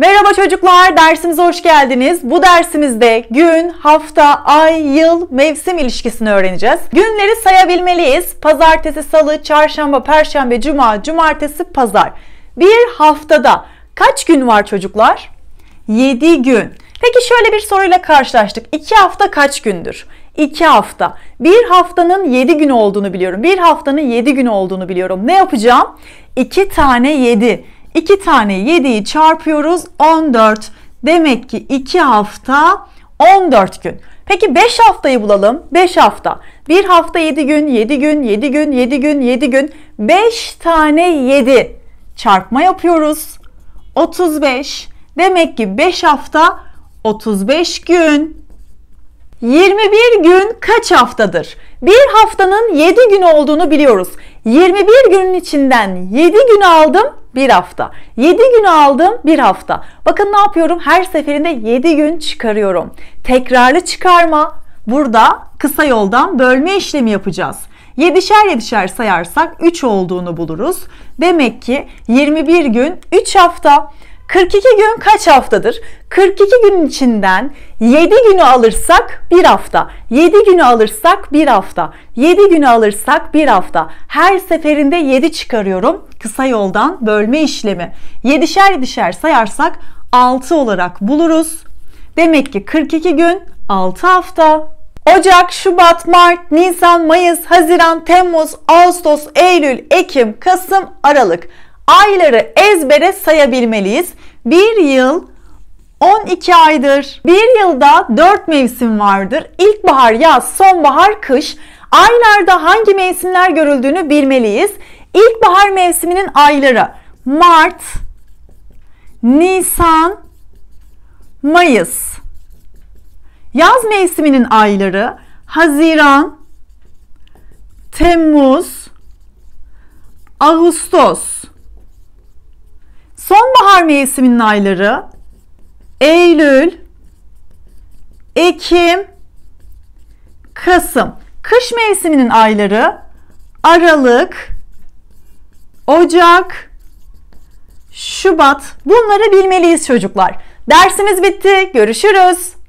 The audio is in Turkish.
Merhaba çocuklar, dersimize hoş geldiniz. Bu dersimizde gün, hafta, ay, yıl, mevsim ilişkisini öğreneceğiz. Günleri sayabilmeliyiz. Pazartesi, salı, çarşamba, perşembe, cuma, cumartesi, pazar. Bir haftada kaç gün var çocuklar? 7 gün. Peki şöyle bir soruyla karşılaştık. 2 hafta kaç gündür? 2 hafta. Bir haftanın 7 gün olduğunu biliyorum. Bir haftanın 7 gün olduğunu biliyorum. Ne yapacağım? 2 tane 7. 2 tane 7'yi çarpıyoruz 14. Demek ki 2 hafta 14 gün. Peki 5 haftayı bulalım. 5 hafta. 1 hafta 7 gün, 7 gün, 7 gün, 7 gün, 7 gün. 5 tane 7 çarpma yapıyoruz. 35. Demek ki 5 hafta 35 gün. 21 gün kaç haftadır? Bir haftanın 7 gün olduğunu biliyoruz. 21 günün içinden 7 gün aldım bir hafta. 7 gün aldım bir hafta. Bakın ne yapıyorum? Her seferinde 7 gün çıkarıyorum. Tekrarlı çıkarma. Burada kısa yoldan bölme işlemi yapacağız. 7'şer 7'şer sayarsak 3 olduğunu buluruz. Demek ki 21 gün 3 hafta. 42 gün kaç haftadır? 42 günün içinden 7 günü alırsak bir hafta. 7 günü alırsak bir hafta. 7 günü alırsak bir hafta. Her seferinde 7 çıkarıyorum. Kısa yoldan bölme işlemi. 7'şer 7'şer sayarsak 6 olarak buluruz. Demek ki 42 gün 6 hafta. Ocak, Şubat, Mart, Nisan, Mayıs, Haziran, Temmuz, Ağustos, Eylül, Ekim, Kasım, Aralık ayları ezbere sayabilmeliyiz. Bir yıl 12 aydır. Bir yılda 4 mevsim vardır. İlkbahar, yaz, sonbahar, kış. Aylarda hangi mevsimler görüldüğünü bilmeliyiz. İlkbahar mevsiminin ayları Mart, Nisan, Mayıs. Yaz mevsiminin ayları Haziran, Temmuz, Ağustos. Bahar mevsiminin ayları Eylül, Ekim, Kasım. Kış mevsiminin ayları Aralık, Ocak, Şubat. Bunları bilmeliyiz çocuklar. Dersimiz bitti. Görüşürüz.